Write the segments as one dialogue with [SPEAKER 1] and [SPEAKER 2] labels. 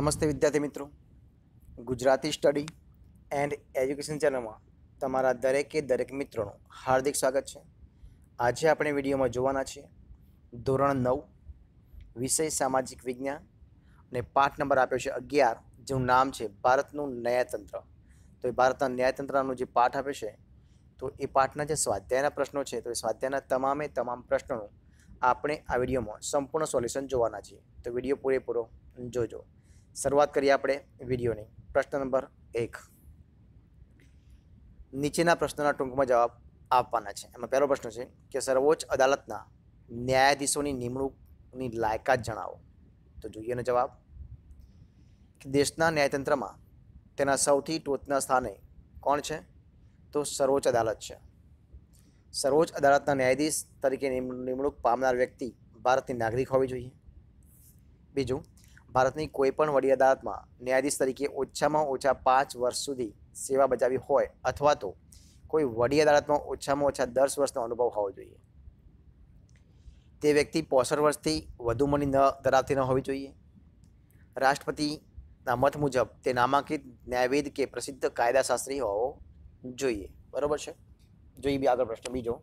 [SPEAKER 1] નમસ્તે વિદ્યાર્થી મિત્રો ગુજરાતી સ્ટડી એન્ડ એજ્યુકેશન ચેનલમાં તમારા દરેકે દરેક મિત્રોનું હાર્દિક સ્વાગત છે આજે આપણે વિડીયોમાં જોવાના છીએ ધોરણ નવ વિષય સામાજિક વિજ્ઞાન અને પાઠ નંબર આપ્યો છે અગિયાર જેનું નામ છે ભારતનું ન્યાયતંત્ર તો એ ભારતના ન્યાયતંત્રનો જે પાઠ આપ્યો છે તો એ પાઠના જે સ્વાધ્યાયના પ્રશ્નો છે તો એ સ્વાધ્યાયના તમામે તમામ પ્રશ્નોનું આપણે આ વિડીયોમાં સંપૂર્ણ સોલ્યુશન જોવાના છીએ તો વિડીયો પૂરેપૂરો જોજો શરૂઆત કરીએ આપણે વિડીયોની પ્રશ્ન નંબર એક નીચેના પ્રશ્નોના ટૂંકમાં જવાબ આપવાના છે એમાં પહેલો પ્રશ્ન છે કે સર્વોચ્ચ અદાલતના ન્યાયાધીશોની નિમણૂકની લાયકાત જણાવો તો જોઈએ એનો જવાબ કે દેશના ન્યાયતંત્રમાં તેના સૌથી ટોચના સ્થાને કોણ છે તો સર્વોચ્ચ અદાલત છે સર્વોચ્ચ અદાલતના ન્યાયાધીશ તરીકે નિમણૂક પામનાર વ્યક્તિ ભારતની નાગરિક હોવી જોઈએ બીજું ભારતની કોઈ પણ વડી અદાલતમાં ન્યાયાધીશ તરીકે ઓછામાં ઓછા પાંચ વર્ષ સુધી સેવા બજાવી હોય અથવા તો કોઈ વડી અદાલતમાં ઓછામાં ઓછા દસ વર્ષનો અનુભવ હોવો જોઈએ તે વ્યક્તિ પોસઠ વર્ષથી વધુ મની ન ધરાવતી ન હોવી જોઈએ રાષ્ટ્રપતિના મત મુજબ તે નામાંકિત ન્યાયવેદ કે પ્રસિદ્ધ કાયદાશાસ્ત્રી હોવો જોઈએ બરાબર છે જોઈએ બી આગળ પ્રશ્ન બીજો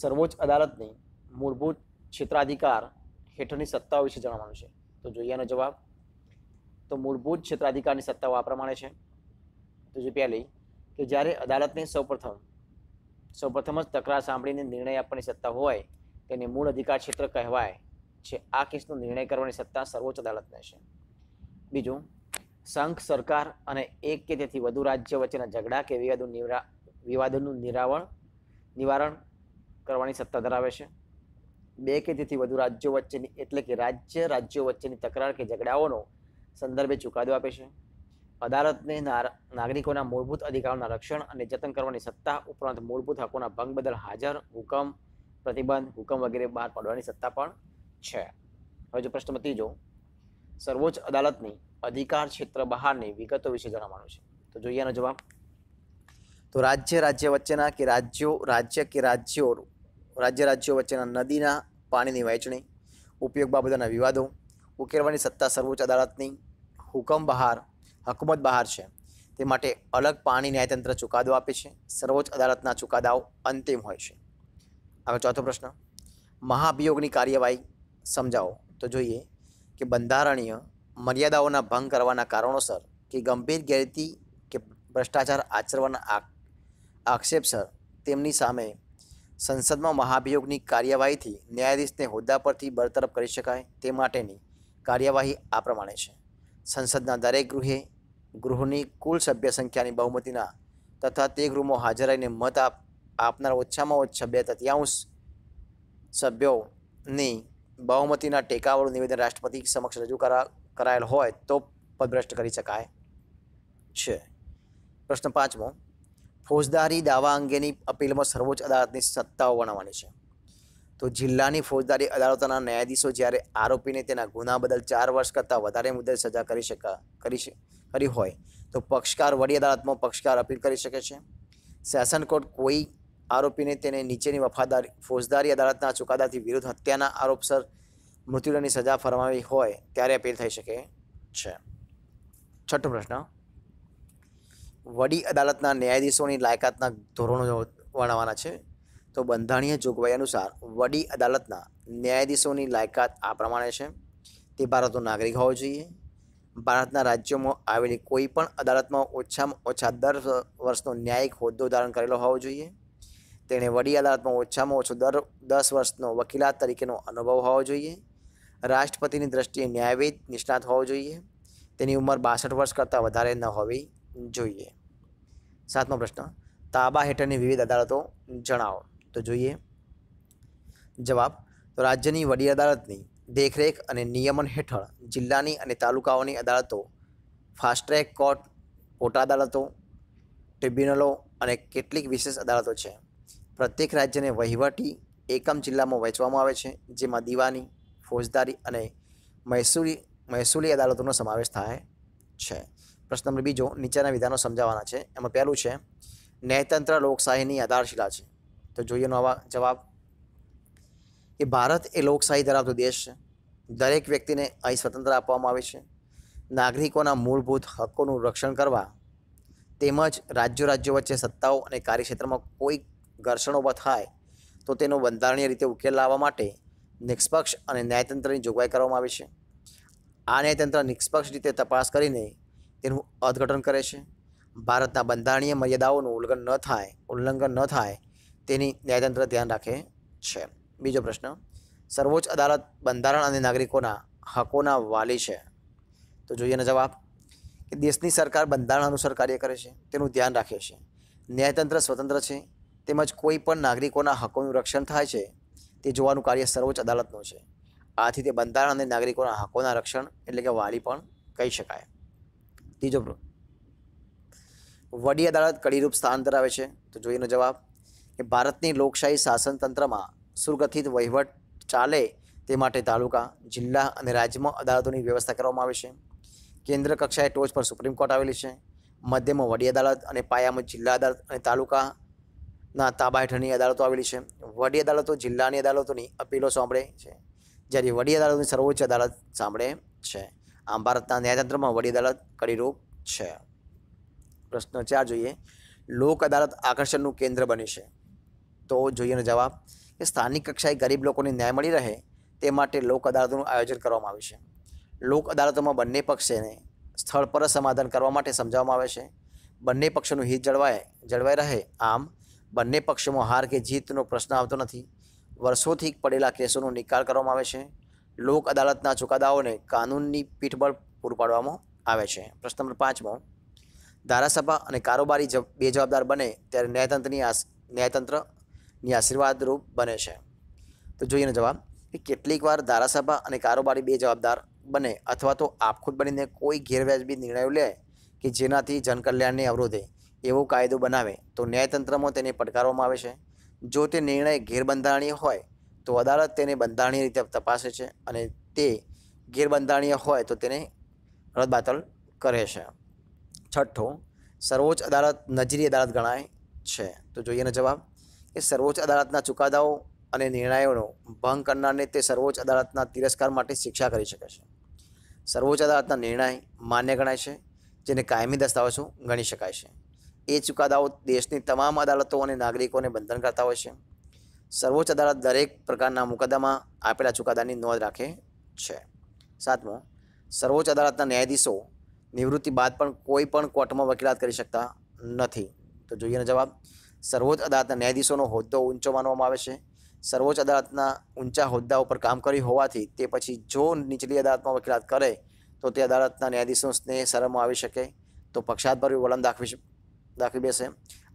[SPEAKER 1] સર્વોચ્ચ અદાલતની મૂળભૂત ક્ષેત્રાધિકાર હેઠળની સત્તાઓ વિશે જણાવવાનું છે તો જોઈએ એનો જવાબ તો મૂળભૂત ક્ષેત્રાધિકારની સત્તાઓ આ પ્રમાણે છે તો જે પહેલી કે જ્યારે અદાલતને સૌપ્રથમ સૌપ્રથમ જ તકરાર સાંભળીને નિર્ણય આપવાની સત્તા હોય તેને મૂળ અધિકાર ક્ષેત્ર કહેવાય છે આ કેસનો નિર્ણય કરવાની સત્તા સર્વોચ્ચ અદાલતને છે બીજું સંઘ સરકાર અને એક કે તેથી વધુ રાજ્ય વચ્ચેના ઝઘડા કે વિવાદો વિવાદોનું નિરાવણ નિવારણ કરવાની સત્તા ધરાવે છે બે કે તેથી વધુ રાજ્યો વચ્ચેની એટલે કે રાજ્ય રાજ્યો વચ્ચેની તકરાર કે ઝઘડાઓનો સંદર્ભે ચુકાદો આપે છે અદાલતને નાગરિકોના મૂળભૂત અધિકારોના રક્ષણ અને જતન કરવાની સત્તા ઉપરાંત મૂળભૂત હકોના ભંગ બદલ હાજર હુકમ પ્રતિબંધ હુકમ વગેરે બહાર પાડવાની સત્તા પણ છે હવે જો પ્રશ્ન ત્રીજો સર્વોચ્ચ અદાલતની અધિકાર ક્ષેત્ર બહારની વિગતો વિશે જણાવવાનું છે તો જોઈએ એનો જવાબ તો રાજ્ય રાજ્ય વચ્ચેના કે રાજ્યો રાજ્ય કે રાજ્યો રાજ્ય રાજ્યો વચ્ચેના નદીના પાણીની વહેંચણી ઉપયોગ બાબતોના વિવાદો ઉકેલવાની સત્તા સર્વોચ્ચ અદાલતની હુકમ બહાર હકુમત બહાર છે તે માટે અલગ પાણી ન્યાયતંત્ર ચુકાદો આપે છે સર્વોચ્ચ અદાલતના ચુકાદાઓ અંતિમ હોય છે આગળ ચોથો પ્રશ્ન મહાભિયોગની કાર્યવાહી સમજાવો તો જોઈએ કે બંધારણીય મર્યાદાઓના ભંગ કરવાના કારણોસર કે ગંભીર ગેરરીતિ કે ભ્રષ્ટાચાર આચરવાના આક્ષેપસર તેમની સામે સંસદમાં મહાભિયોગની કાર્યવાહીથી ન્યાયાધીશને હોદ્દા પરથી બરતરફ કરી શકાય તે માટેની કાર્યવાહી આ પ્રમાણે છે સંસદના દરેક ગૃહે ગૃહની કુલ સભ્ય સંખ્યાની બહુમતીના તથા તે ગૃહમાં હાજર રહીને મત આપ આપનાર ઓછામાં ઓછા બે તૃતીયાંશ સભ્યોની બહુમતીના ટેકાવાળું નિવેદન રાષ્ટ્રપતિ સમક્ષ રજૂ કરા કરાયેલ હોય તો પદભ્રષ્ટ કરી શકાય છે પ્રશ્ન પાંચમો ફોજદારી દાવા અંગેની અપીલમાં સર્વોચ્ચ અદાલતની સત્તાઓ વર્ણવવાની છે તો જિલ્લાની ફોજદારી અદાલતના ન્યાયાધીશો જ્યારે આરોપીને તેના ગુના બદલ ચાર વર્ષ કરતાં વધારે મુદ્દે સજા કરી શકા કરી કરી હોય તો પક્ષકાર વડી અદાલતમાં પક્ષકાર અપીલ કરી શકે છે સેશન કોર્ટ કોઈ આરોપીને તેને નીચેની વફાદારી ફોજદારી અદાલતના ચુકાદાથી વિરુદ્ધ હત્યાના આરોપસર મૃત્યુદંડની સજા ફરમાવી હોય ત્યારે અપીલ થઈ શકે છે છઠ્ઠો પ્રશ્ન વડી અદાલતના ન્યાયાધીશોની લાયકાતના ધોરણો વર્ણવવાના છે તો બંધારણીય જોગવાઈ અનુસાર વડી અદાલતના ન્યાયાધીશોની લાયકાત આ પ્રમાણે છે તે ભારતનો નાગરિક હોવો જોઈએ ભારતના રાજ્યોમાં આવેલી કોઈ પણ અદાલતમાં ઓછામાં ઓછા દર વર્ષનો ન્યાયિક હોદ્દો ધારણ કરેલો હોવો જોઈએ તેણે વડી અદાલતમાં ઓછામાં ઓછો દર દસ વર્ષનો વકીલાત તરીકેનો અનુભવ હોવો જોઈએ રાષ્ટ્રપતિની દ્રષ્ટિએ ન્યાયવેદ નિષ્ણાત હોવો જોઈએ તેની ઉંમર બાસઠ વર્ષ કરતાં વધારે ન હોવી જોઈએ સાતમો પ્રશ્ન તાબા હેઠળની વિવિધ અદાલતો જણાવો તો જોઈએ જવાબ તો રાજ્યની વડી અદાલતની દેખરેખ અને નિયમન હેઠળ જિલ્લાની અને તાલુકાઓની અદાલતો ફાસ્ટ્રેક કોર્ટ કોટા અદાલતો ટ્રિબ્યુનલો અને કેટલીક વિશેષ અદાલતો છે પ્રત્યેક રાજ્યને વહીવટી એકમ જિલ્લામાં વહેંચવામાં આવે છે જેમાં દીવાની ફોજદારી અને મહેસૂલી મહેસૂલી અદાલતોનો સમાવેશ થાય છે પ્રશ્ન નંબર બીજો નીચેના વિધાનો સમજાવવાના છે એમાં પહેલું છે ન્યાયતંત્ર લોકશાહીની આધારશિલા છે તો જોઈએ આવા જવાબ કે ભારત એ લોકશાહી ધરાવતો દેશ છે દરેક વ્યક્તિને અહીં સ્વતંત્ર આપવામાં આવે છે નાગરિકોના મૂળભૂત હકોનું રક્ષણ કરવા તેમજ રાજ્યો રાજ્યો વચ્ચે સત્તાઓ અને કાર્યક્ષેત્રમાં કોઈ ઘર્ષણ ઊભા થાય તો તેનો બંધારણીય રીતે ઉકેલ લાવવા માટે નિષ્પક્ષ અને ન્યાયતંત્રની જોગવાઈ કરવામાં આવી છે આ ન્યાયતંત્ર નિષ્પક્ષ રીતે તપાસ કરીને તેનું અર્થઘટન કરે છે ભારતના બંધારણીય મર્યાદાઓનું ઉલ્લંઘન ન થાય ઉલ્લંઘન ન થાય તેની ન્યાયતંત્ર ધ્યાન રાખે છે બીજો પ્રશ્ન સર્વોચ્ચ અદાલત બંધારણ અને નાગરિકોના હકોના વાલી છે તો જોઈએ જવાબ કે દેશની સરકાર બંધારણ અનુસાર કાર્ય કરે છે તેનું ધ્યાન રાખે છે ન્યાયતંત્ર સ્વતંત્ર છે તેમજ કોઈ પણ નાગરિકોના હકોનું રક્ષણ થાય છે તે જોવાનું કાર્ય સર્વોચ્ચ અદાલતનું છે આથી તે બંધારણ અને નાગરિકોના હકોના રક્ષણ એટલે કે વાલી પણ કહી શકાય ત્રીજો વડી અદાલત કડીરૂપ સ્થાન ધરાવે છે તો જોઈએનો જવાબ કે ભારતની લોકશાહી શાસન તંત્રમાં સુરગથિત વહીવટ ચાલે તે માટે તાલુકા જિલ્લા અને રાજ્યમાં અદાલતોની વ્યવસ્થા કરવામાં આવે છે કેન્દ્ર કક્ષાએ ટોચ પર સુપ્રીમ કોર્ટ આવેલી છે મધ્યમાં વડી અદાલત અને પાયામાં જિલ્લા અદાલત અને તાલુકાના તાબા હેઠળની અદાલતો આવેલી છે વડી અદાલતો જિલ્લાની અદાલતોની અપીલો સાંભળે છે જ્યારે વડી અદાલતની સર્વોચ્ચ અદાલત સાંભળે છે આમ ભારતના ન્યાયતંત્રમાં વડી અદાલત કડીરૂપ છે પ્રશ્ન ચાર જોઈએ લોક અદાલત આકર્ષણનું કેન્દ્ર બની છે તો જોઈએનો જવાબ કે સ્થાનિક કક્ષાએ ગરીબ લોકોને ન્યાય મળી રહે તે માટે લોક અદાલતનું આયોજન કરવામાં આવ્યું છે લોક અદાલતોમાં બંને પક્ષેને સ્થળ પર સમાધાન કરવા માટે સમજાવવામાં આવે છે બંને પક્ષોનું હિત જળવાય જળવાઈ રહે આમ બંને પક્ષોમાં હાર કે જીતનો પ્રશ્ન આવતો નથી વર્ષોથી પડેલા કેસોનો નિકાલ કરવામાં આવે છે લોક અદાલતના ચુકાદાઓને કાનૂનની પીઠબળ પૂરું પાડવામાં આવે છે પ્રશ્ન નંબર પાંચમો ધારાસભા અને કારોબારી બેજવાબદાર બને ત્યારે ન્યાયતંત્રની ન્યાયતંત્રની આશીર્વાદરૂપ બને છે તો જોઈએ જવાબ કે કેટલીક વાર ધારાસભા અને કારોબારી બેજવાબદાર બને અથવા તો આપખુદ બનીને કોઈ ગેરવ્યાજબી નિર્ણયો લે કે જેનાથી જનકલ્યાણને અવરોધે એવો કાયદો બનાવે તો ન્યાયતંત્રમાં તેને પડકારવામાં આવે છે જો તે નિર્ણય ગેરબંધારણીય હોય તો અદાલત તેને બંધારણીય રીતે તપાસે છે અને તે ગેરબંધારણીય હોય તો તેને રદબાતલ કરે છે છઠ્ઠો સર્વોચ્ચ અદાલત નજરી અદાલત ગણાય છે તો જોઈએ જવાબ કે સર્વોચ્ચ અદાલતના ચુકાદાઓ અને નિર્ણયોનો ભંગ કરનારને તે સર્વોચ્ચ અદાલતના તિરસ્કાર માટે શિક્ષા કરી શકે છે સર્વોચ્ચ અદાલતના નિર્ણય માન્ય ગણાય છે જેને કાયમી દસ્તાવેજો ગણી શકાય છે એ ચુકાદાઓ દેશની તમામ અદાલતો અને નાગરિકોને બંધન કરતા હોય છે સર્વોચ્ચ અદાલત દરેક પ્રકારના મુકદ્દમાં આપેલા ચુકાદાની નોંધ રાખે છે સાતમો સર્વોચ્ચ અદાલતના ન્યાયાધીશો નિવૃત્તિ બાદ પણ કોઈ પણ કોર્ટમાં વકીલાત કરી શકતા નથી તો જોઈએનો જવાબ સર્વોચ્ચ અદાલતના ન્યાયાધીશોનો હોદ્દો ઊંચો માનવામાં આવે છે સર્વોચ્ચ અદાલતના ઊંચા હોદ્દા ઉપર કામ કર્યું હોવાથી તે પછી જો નીચલી અદાલતમાં વકીલાત કરે તો તે અદાલતના ન્યાયાધીશોને શરમ આવી શકે તો પક્ષાત વલણ દાખવી દાખવી બેસે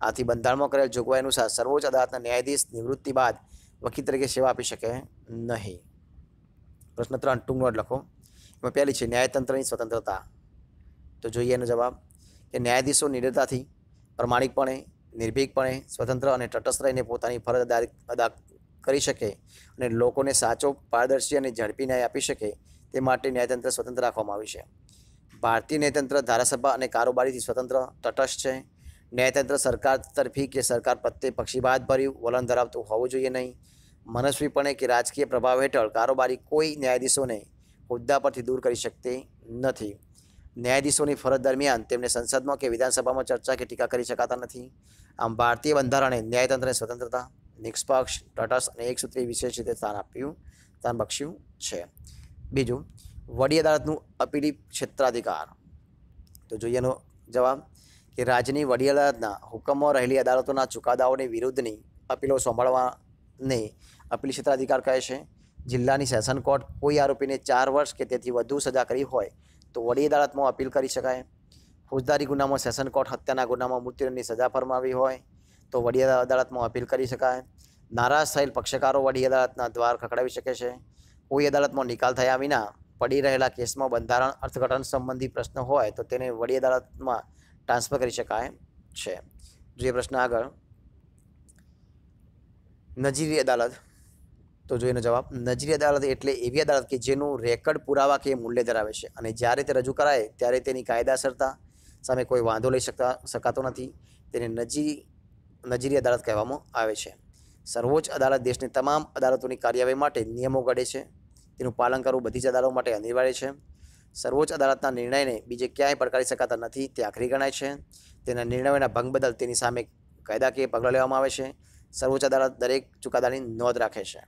[SPEAKER 1] આથી બંધારણમાં કરેલ જોગવાઈ અનુસાર સર્વોચ્ચ અદાલતના ન્યાયાધીશ નિવૃત્તિ બાદ વકીલ તરીકે સેવા આપી શકે નહીં પ્રશ્ન ત્રણ ટૂંક નોટ લખો એમાં પહેલી છે ન્યાયતંત્રની સ્વતંત્રતા તો જોઈએ એનો જવાબ કે ન્યાયાધીશો નિડરતાથી પ્રમાણિકપણે નિર્ભીકપણે સ્વતંત્ર અને તટસ્થ રહીને પોતાની ફરજ અદા અદા કરી શકે અને લોકોને સાચો પારદર્શી અને ઝડપી ન્યાય આપી શકે તે માટે ન્યાયતંત્ર સ્વતંત્ર રાખવામાં આવ્યું છે ભારતીય ન્યાયતંત્ર ધારાસભા અને કારોબારીથી સ્વતંત્ર તટસ્થ છે ન્યાયતંત્ર સરકાર તરફી કે સરકાર પ્રત્યે પક્ષીભાત ભર્યું વલણ ધરાવતું હોવું જોઈએ નહીં મનસ્વીપણે કે રાજકીય પ્રભાવ હેઠળ કારોબારી કોઈ ન્યાયાધીશોને હોદ્દા પરથી દૂર કરી શકતી નથી ન્યાયાધીશોની ફરજ દરમિયાન તેમને સંસદમાં કે વિધાનસભામાં ચર્ચા કે ટીકા કરી શકાતા નથી આમ ભારતીય બંધારણે ન્યાયતંત્રને સ્વતંત્રતા નિષ્પક્ષ તટસ્થ અને એક સૂત્રી વિશેષ રીતે સ્થાન આપ્યું સ્થાન બક્ષ્યું છે બીજું વડી અદાલતનું અપીલી ક્ષેત્રાધિકાર તો જોઈએનો જવાબ કે રાજ્યની વડી અદાલતના હુકમમાં રહેલી અદાલતોના ચુકાદાઓની વિરુદ્ધની અપીલો સાંભળવાને અપીલ અધિકાર કહે છે જિલ્લાની સેશન કોર્ટ કોઈ આરોપીને ચાર વર્ષ કે તેથી વધુ સજા કરી હોય તો વડી અદાલતમાં અપીલ કરી શકાય ફોજદારી ગુનામાં સેશન કોર્ટ હત્યાના ગુનામાં મૃત્યુની સજા ફરમાવી હોય તો વડી અદાલતમાં અપીલ કરી શકાય નારાજ થયેલ પક્ષકારો વડી અદાલતના દ્વાર ખકડાવી શકે છે કોઈ અદાલતમાં નિકાલ થયા વિના પડી રહેલા કેસમાં બંધારણ અર્થઘટન સંબંધી પ્રશ્ન હોય તો તેને વડી અદાલતમાં ટ્રાન્સફર કરી શકાય છે જોઈએ પ્રશ્ન આગળ નજીરી અદાલત તો જોઈએનો જવાબ નજરી અદાલત એટલે એવી અદાલત કે જેનું રેકર્ડ પુરાવા કે મૂલ્ય ધરાવે છે અને જ્યારે તે રજૂ કરાય ત્યારે તેની કાયદાસરતા સામે કોઈ વાંધો લઈ શકતા શકાતો નથી તેને નજીરી નજીરી અદાલત કહેવામાં આવે છે સર્વોચ્ચ અદાલત દેશની તમામ અદાલતોની કાર્યવાહી માટે નિયમો ઘડે છે તેનું પાલન કરવું બધી જ અદાલતો માટે અનિવાર્ય છે સર્વોચ્ચ અદાલતના નિર્ણયને બીજે ક્યાંય પડકારી શકાતા નથી તે આખરી ગણાય છે તેના નિર્ણયોના ભંગ બદલ તેની સામે કાયદાકીય પગલાં લેવામાં આવે છે સર્વોચ્ચ અદાલત દરેક ચુકાદાની નોંધ રાખે છે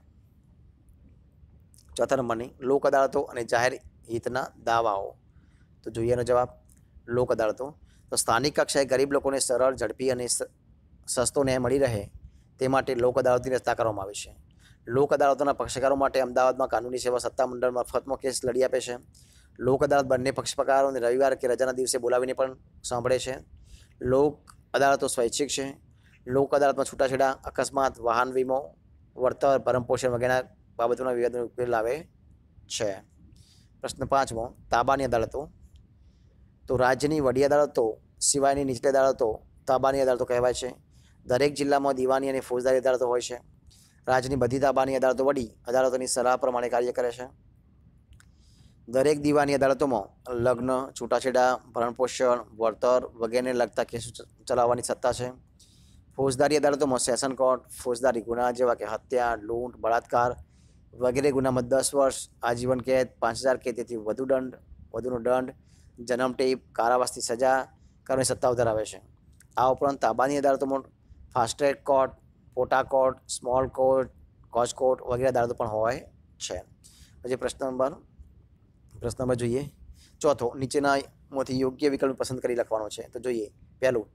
[SPEAKER 1] ચોથા નંબરની લોક અદાલતો અને જાહેર હિતના દાવાઓ તો જોઈએનો જવાબ લોક અદાલતો તો સ્થાનિક કક્ષાએ ગરીબ લોકોને સરળ ઝડપી અને સસ્તો ન્યાય મળી રહે તે માટે લોક અદાલતની રચના કરવામાં આવી છે લોક અદાલતોના પક્ષકારો માટે અમદાવાદમાં કાનૂની સેવા સત્તામંડળ મારફતમાં કેસ લડી આપે છે લોક અદાલત બંને અને રવિવાર કે રજાના દિવસે બોલાવીને પણ સાંભળે છે લોક અદાલતો સ્વૈચ્છિક છે લોક અદાલતમાં છૂટાછેડા અકસ્માત વાહન વીમો વળતર ભરમપોષણ વગેરે બાબતોના વિવાદનો ઉકેલ લાવે છે પ્રશ્ન પાંચમો તાબાની અદાલતો તો રાજ્યની વડી અદાલતો સિવાયની નીચલી અદાલતો તાબાની અદાલતો કહેવાય છે દરેક જિલ્લામાં દીવાની અને ફોજદારી અદાલતો હોય છે રાજ્યની બધી તાબાની અદાલતો વડી અદાલતોની સલાહ પ્રમાણે કાર્ય કરે છે દરેક દીવાની અદાલતોમાં લગ્ન છૂટાછેડા ભરણપોષણ વળતર વગેરેને લગતા કેસો ચલાવવાની સત્તા છે ફોજદારી અદાલતોમાં સેશન કોર્ટ ફોજદારી ગુના જેવા કે હત્યા લૂંટ બળાત્કાર વગેરે ગુનામાં દસ વર્ષ આજીવન કેદ પાંચ હજાર કે તેથી વધુ દંડ વધુનો દંડ જન્મ જન્મટીપ કારાવાસની સજા કરવાની સત્તાઓ ધરાવે છે આ ઉપરાંત તાબાની અદાલતોમાં fast track court POTA court small court કોચ કોર્ટ વગેરે અદાલતો પણ હોય છે પછી પ્રશ્ન નંબર પ્રશ્નમાં જોઈએ ચોથો નીચેના નીચેનામાંથી યોગ્ય વિકલ્પ પસંદ કરી લખવાનો છે તો જોઈએ પહેલું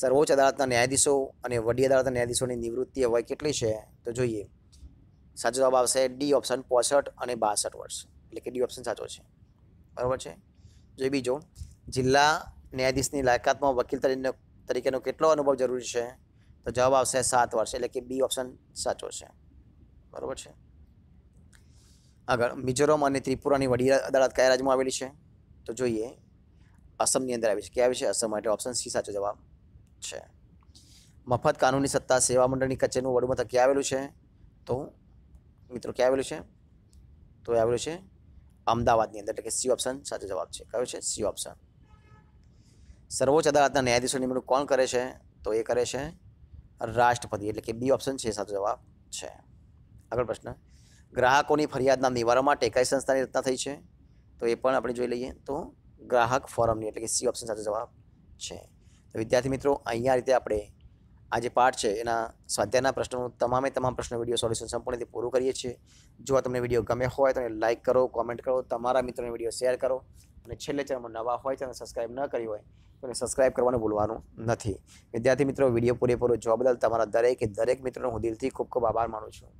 [SPEAKER 1] સર્વોચ્ચ અદાલતના ન્યાયાધીશો અને વડી અદાલતના ન્યાયાધીશોની નિવૃત્તિ વય કેટલી છે તો જોઈએ સાચો જવાબ આવશે ડી ઓપ્શન પોસઠ અને બાસઠ વર્ષ એટલે કે ડી ઓપ્શન સાચો છે બરાબર છે જોઈએ બીજો જિલ્લા ન્યાયાધીશની લાયકાતમાં વકીલ તરીકે તરીકેનો કેટલો અનુભવ જરૂરી છે તો જવાબ આવશે સાત વર્ષ એટલે કે બી ઓપ્શન સાચો છે બરાબર છે આગળ મિઝોરમ અને ત્રિપુરાની વડી અદાલત કયા રાજ્યમાં આવેલી છે તો જોઈએ અસમની અંદર આવી છે ક્યાં આવી છે અસમ માટે ઓપ્શન સી સાચો જવાબ છે મફત કાનૂની સત્તા સેવા મંડળની કચેરીનું વડુમથક ક્યાં આવેલું છે તો મિત્રો ક્યાં આવેલું છે તો એ આવેલું છે અમદાવાદની અંદર એટલે કે સી ઓપ્શન સાચો જવાબ છે કયો છે સી ઓપ્શન સર્વોચ્ચ અદાલતના ન્યાયાધીશો નિમણૂક કોણ કરે છે તો એ કરે છે રાષ્ટ્રપતિ એટલે કે બી ઓપ્શન છે સાચો જવાબ છે આગળ પ્રશ્ન ગ્રાહકોની ફરિયાદના નિવારણ માટે કઈ સંસ્થાની રચના થઈ છે તો એ પણ આપણે જોઈ લઈએ તો ગ્રાહક ફોરમની એટલે કે સી ઓપ્શન સાથે જવાબ છે તો વિદ્યાર્થી મિત્રો અહીંયા રીતે આપણે આ જે પાઠ છે એના સ્વાધ્યાયના પ્રશ્નોનું તમામે તમામ પ્રશ્ન વિડીયો સોલ્યુશન સંપૂર્ણ રીતે પૂરું કરીએ છીએ જો આ તમને વિડીયો ગમે હોય તો લાઇક કરો કોમેન્ટ કરો તમારા મિત્રોને વિડીયો શેર કરો અને છેલ્લે ચેનલમાં નવા હોય તેને સબસ્ક્રાઇબ ન કરી હોય તો એને સબસ્ક્રાઇબ કરવાનું ભૂલવાનું નથી વિદ્યાર્થી મિત્રો વિડીયો પૂરેપૂરો જોવા બદલ તમારા દરેકે દરેક મિત્રોનો હું દિલથી ખૂબ ખૂબ આભાર માનું છું